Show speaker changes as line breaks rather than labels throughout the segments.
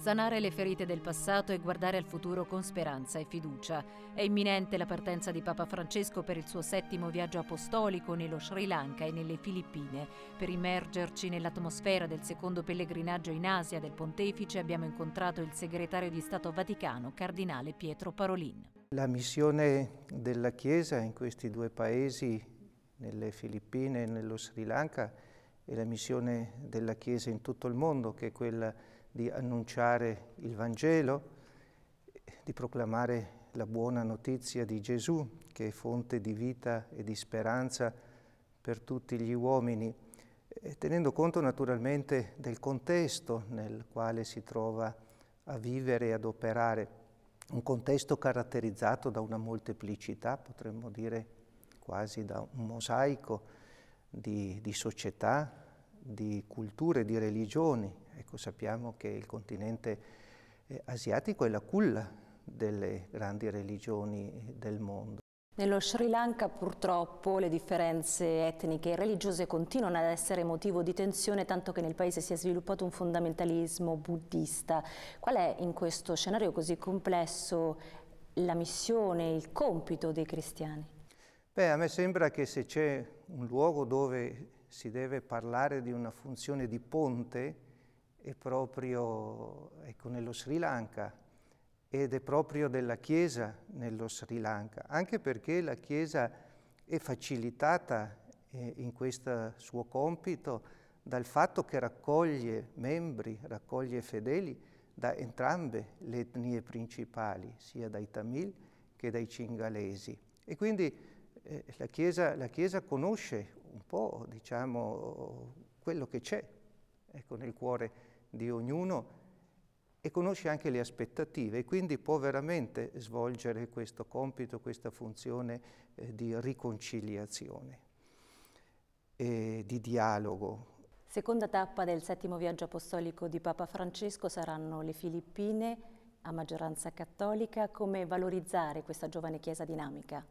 sanare le ferite del passato e guardare al futuro con speranza e fiducia. È imminente la partenza di Papa Francesco per il suo settimo viaggio apostolico nello Sri Lanka e nelle Filippine. Per immergerci nell'atmosfera del secondo pellegrinaggio in Asia del pontefice abbiamo incontrato il segretario di Stato Vaticano, cardinale Pietro Parolin.
La missione della Chiesa in questi due paesi, nelle Filippine e nello Sri Lanka, è la missione della Chiesa in tutto il mondo, che è quella di di annunciare il Vangelo, di proclamare la buona notizia di Gesù, che è fonte di vita e di speranza per tutti gli uomini, eh, tenendo conto naturalmente del contesto nel quale si trova a vivere e ad operare, un contesto caratterizzato da una molteplicità, potremmo dire quasi da un mosaico di, di società, di culture, di religioni, Ecco, sappiamo che il continente eh, asiatico è la culla delle grandi religioni eh, del mondo.
Nello Sri Lanka purtroppo le differenze etniche e religiose continuano ad essere motivo di tensione, tanto che nel paese si è sviluppato un fondamentalismo buddista. Qual è in questo scenario così complesso la missione, il compito dei cristiani?
Beh, a me sembra che se c'è un luogo dove si deve parlare di una funzione di ponte, è proprio ecco, nello Sri Lanka ed è proprio della Chiesa nello Sri Lanka, anche perché la Chiesa è facilitata eh, in questo suo compito dal fatto che raccoglie membri, raccoglie fedeli da entrambe le etnie principali, sia dai Tamil che dai cingalesi. E quindi eh, la, chiesa, la, chiesa, conosce un po', diciamo, quello che c'è ecco, nel cuore di ognuno e conosce anche le aspettative e quindi può veramente svolgere questo compito, questa funzione eh, di riconciliazione e di dialogo.
Seconda tappa del settimo viaggio apostolico di Papa Francesco saranno le Filippine a maggioranza cattolica. Come valorizzare questa giovane chiesa dinamica?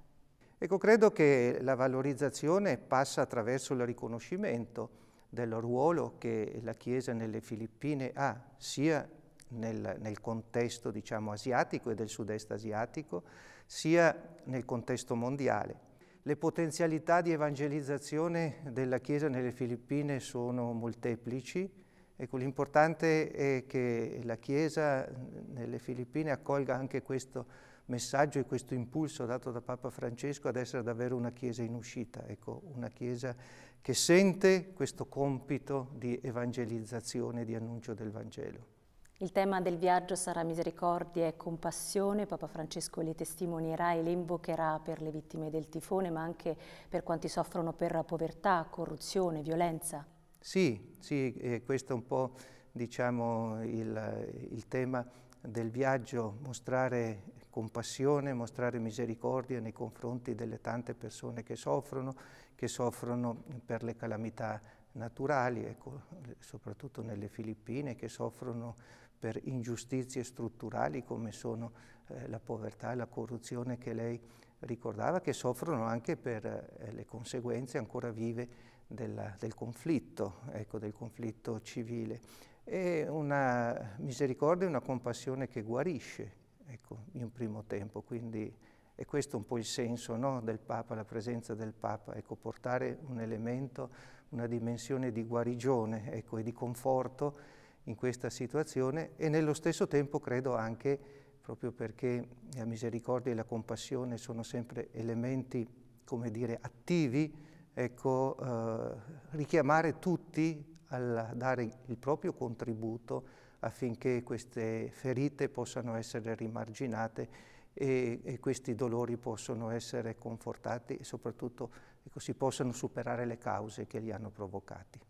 Ecco, credo che la valorizzazione passa attraverso il riconoscimento del ruolo che la Chiesa nelle Filippine ha, sia nel, nel contesto diciamo, asiatico e del sud-est asiatico, sia nel contesto mondiale. Le potenzialità di evangelizzazione della Chiesa nelle Filippine sono molteplici, Ecco, l'importante è che la Chiesa nelle Filippine accolga anche questo messaggio e questo impulso dato da Papa Francesco ad essere davvero una Chiesa in uscita, ecco, una Chiesa che sente questo compito di evangelizzazione, di annuncio del Vangelo.
Il tema del viaggio sarà misericordia e compassione, Papa Francesco le testimonierà e le invocherà per le vittime del tifone, ma anche per quanti soffrono per povertà, corruzione, violenza.
Sì, sì, questo è un po' diciamo, il, il tema del viaggio, mostrare compassione, mostrare misericordia nei confronti delle tante persone che soffrono, che soffrono per le calamità naturali, ecco, soprattutto nelle Filippine, che soffrono per ingiustizie strutturali come sono eh, la povertà e la corruzione che lei ricordava, che soffrono anche per eh, le conseguenze ancora vive della, del conflitto, ecco, del conflitto civile. È una misericordia e una compassione che guarisce, ecco, in primo tempo. Quindi è questo un po' il senso no, del Papa, la presenza del Papa, ecco, portare un elemento, una dimensione di guarigione ecco, e di conforto in questa situazione e nello stesso tempo credo anche, proprio perché la misericordia e la compassione sono sempre elementi, come dire, attivi, ecco, eh, richiamare tutti a dare il proprio contributo affinché queste ferite possano essere rimarginate e, e questi dolori possano essere confortati e soprattutto ecco, si possano superare le cause che li hanno provocati.